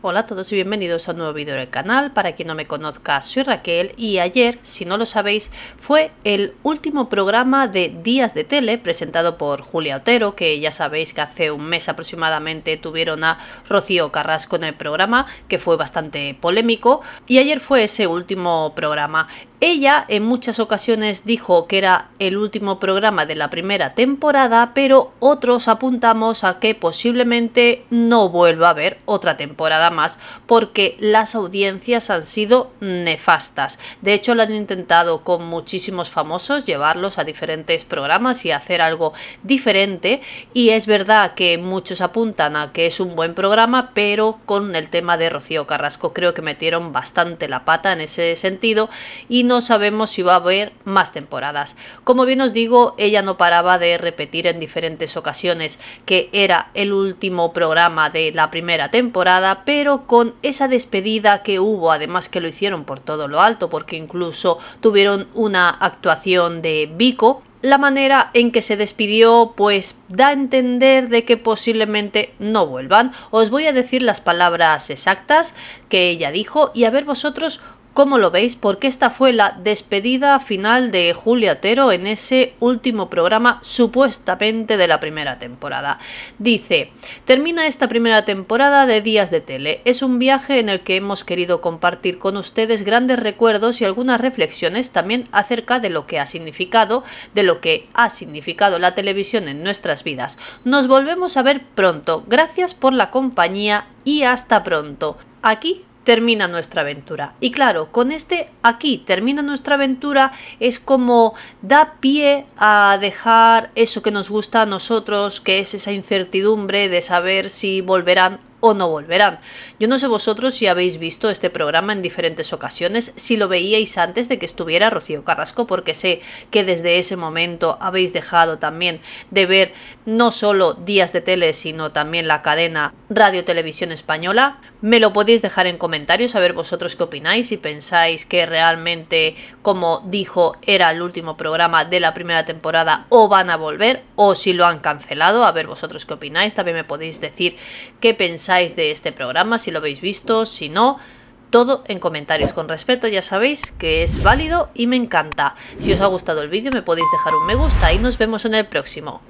Hola a todos y bienvenidos a un nuevo vídeo del canal. Para quien no me conozca, soy Raquel y ayer, si no lo sabéis, fue el último programa de Días de Tele presentado por Julia Otero, que ya sabéis que hace un mes aproximadamente tuvieron a Rocío Carrasco en el programa, que fue bastante polémico, y ayer fue ese último programa. Ella en muchas ocasiones dijo que era el último programa de la primera temporada, pero otros apuntamos a que posiblemente no vuelva a haber otra temporada más porque las audiencias han sido nefastas. De hecho, lo han intentado con muchísimos famosos llevarlos a diferentes programas y hacer algo diferente. Y es verdad que muchos apuntan a que es un buen programa, pero con el tema de Rocío Carrasco creo que metieron bastante la pata en ese sentido y no sabemos si va a haber más temporadas. Como bien os digo, ella no paraba de repetir en diferentes ocasiones que era el último programa de la primera temporada, pero con esa despedida que hubo, además que lo hicieron por todo lo alto, porque incluso tuvieron una actuación de Vico, la manera en que se despidió pues da a entender de que posiblemente no vuelvan. Os voy a decir las palabras exactas que ella dijo y a ver vosotros como lo veis, porque esta fue la despedida final de Julia Tero en ese último programa supuestamente de la primera temporada. Dice, termina esta primera temporada de Días de Tele. Es un viaje en el que hemos querido compartir con ustedes grandes recuerdos y algunas reflexiones también acerca de lo que ha significado, de lo que ha significado la televisión en nuestras vidas. Nos volvemos a ver pronto. Gracias por la compañía y hasta pronto. Aquí termina nuestra aventura. Y claro, con este aquí termina nuestra aventura es como da pie a dejar eso que nos gusta a nosotros, que es esa incertidumbre de saber si volverán o no volverán. Yo no sé vosotros si habéis visto este programa en diferentes ocasiones, si lo veíais antes de que estuviera Rocío Carrasco, porque sé que desde ese momento habéis dejado también de ver no solo días de tele, sino también la cadena Radio Televisión Española. Me lo podéis dejar en comentarios, a ver vosotros qué opináis, si pensáis que realmente, como dijo, era el último programa de la primera temporada o van a volver o si lo han cancelado. A ver vosotros qué opináis. También me podéis decir qué pensáis de este programa, si lo habéis visto, si no. Todo en comentarios con respeto, ya sabéis que es válido y me encanta. Si os ha gustado el vídeo me podéis dejar un me gusta y nos vemos en el próximo.